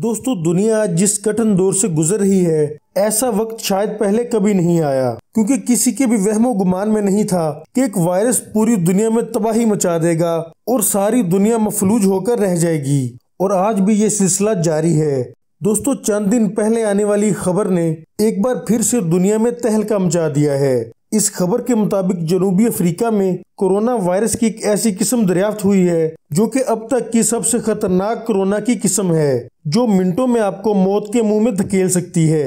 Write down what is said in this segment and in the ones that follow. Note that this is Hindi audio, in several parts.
दोस्तों दुनिया आज जिस कठिन दौर से गुजर रही है ऐसा वक्त शायद पहले कभी नहीं आया क्योंकि किसी के भी वहमो गुमान में नहीं था कि एक वायरस पूरी दुनिया में तबाही मचा देगा और सारी दुनिया मफलूज होकर रह जाएगी और आज भी ये सिलसिला जारी है दोस्तों चंद दिन पहले आने वाली खबर ने एक बार फिर से दुनिया में तहलका मचा दिया है इस खबर के मुताबिक जनूबी अफ्रीका में कोरोना वायरस की एक ऐसी किस्म दरियाफ्त हुई है जो कि अब तक की सबसे खतरनाक कोरोना की किस्म है जो मिनटों में आपको मौत के मुंह में धकेल सकती है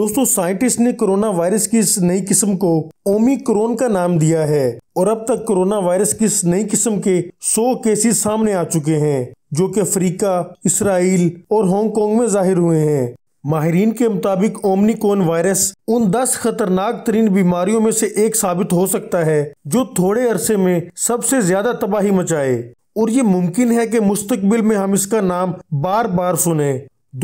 दोस्तों साइंटिस्ट ने कोरोना वायरस की इस नई किस्म को ओमिक्रोन का नाम दिया है और अब तक कोरोना वायरस की इस नई किस्म के 100 केसेस सामने आ चुके हैं जो कि अफ्रीका इसराइल और हांगकांग में जाहिर हुए हैं माहरीन के मुताबिक ओमनिकोन वायरस उन 10 खतरनाक तरीन बीमारियों में से एक साबित हो सकता है जो थोड़े अरसे में सबसे ज्यादा तबाही मचाए और ये मुमकिन है कि मुस्तकबिल में हम इसका नाम बार बार सुने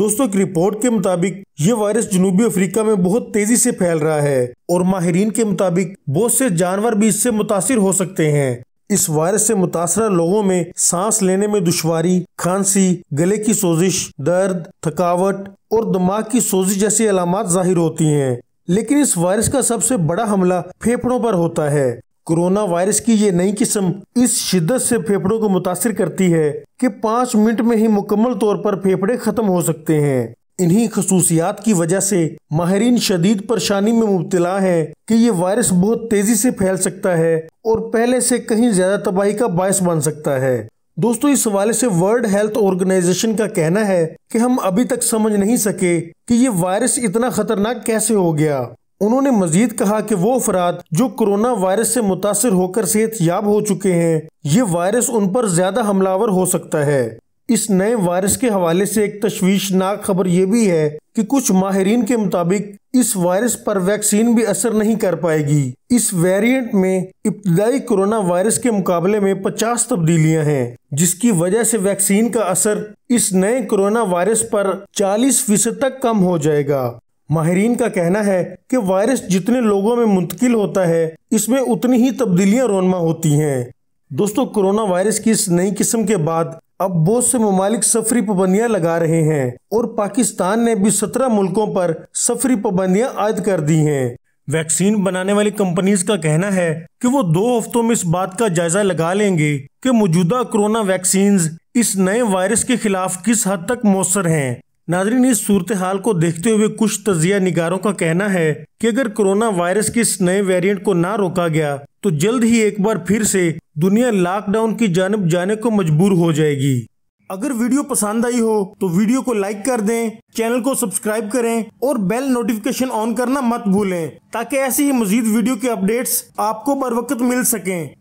दोस्तों की रिपोर्ट के मुताबिक ये वायरस जनूबी अफ्रीका में बहुत तेजी से फैल रहा है और माहरीन के मुताबिक बहुत से जानवर भी इससे मुतासर हो सकते हैं इस वायरस से मुतासर लोगों में सांस लेने में दुश्वारी खांसी गले की सोजिश दर्द थकावट और दिमाग की सोजिश जैसी अलामत जाहिर होती हैं लेकिन इस वायरस का सबसे बड़ा हमला फेफड़ों पर होता है कोरोना वायरस की ये नई किस्म इस शिद्दत से फेफड़ों को मुतासर करती है कि पाँच मिनट में ही मुकम्मल तौर पर फेफड़े खत्म हो सकते हैं इन्हीं खसूसियात की वजह से माहरीन शदीद परेशानी में मुबतला है कि ये वायरस बहुत तेजी से फैल सकता है और पहले से कहीं ज्यादा तबाही का बायस बन सकता है दोस्तों इस हवाले से वर्ल्ड हेल्थ ऑर्गेनाइजेशन का कहना है कि हम अभी तक समझ नहीं सके कि ये वायरस इतना खतरनाक कैसे हो गया उन्होंने मजीद कहा कि वो अफराद जो कोरोना वायरस से मुतासर होकर सेहत याब हो चुके हैं ये वायरस उन पर ज्यादा हमलावर हो सकता है इस नए वायरस के हवाले से एक तश्वीशनाक खबर यह भी है कि कुछ माहरीन के मुताबिक इस वायरस पर वैक्सीन भी असर नहीं कर पाएगी इस वेरिएंट में इब्तदाई कोरोना वायरस के मुकाबले में 50 तब्दीलियां हैं जिसकी वजह से वैक्सीन का असर इस नए कोरोना वायरस पर 40 फीसद तक कम हो जाएगा माहरीन का कहना है कि वायरस जितने लोगों में मुंतकिल होता है इसमें उतनी ही तब्दीलियां रोनमा होती हैं दोस्तों कोरोना वायरस की इस नई किस्म के बाद अब बहुत से ममालिक सफरी पाबंदियां लगा रहे हैं और पाकिस्तान ने भी सत्रह मुल्कों पर सफरी पाबंदियां आयद कर दी हैं वैक्सीन बनाने वाली कंपनीज का कहना है कि वो दो हफ्तों में इस बात का जायजा लगा लेंगे कि मौजूदा कोरोना वैक्सीन इस नए वायरस के खिलाफ किस हद तक मौसर हैं नाजरीन इस सूरत हाल को देखते हुए कुछ तजिया निगारों का कहना है कि अगर कोरोना वायरस के इस नए वेरिएंट को ना रोका गया तो जल्द ही एक बार फिर से दुनिया लॉकडाउन की जानब जाने को मजबूर हो जाएगी अगर वीडियो पसंद आई हो तो वीडियो को लाइक कर दें चैनल को सब्सक्राइब करें और बेल नोटिफिकेशन ऑन करना मत भूलें ताकि ऐसी ही मजीद वीडियो के अपडेट्स आपको बर वक्त मिल सकें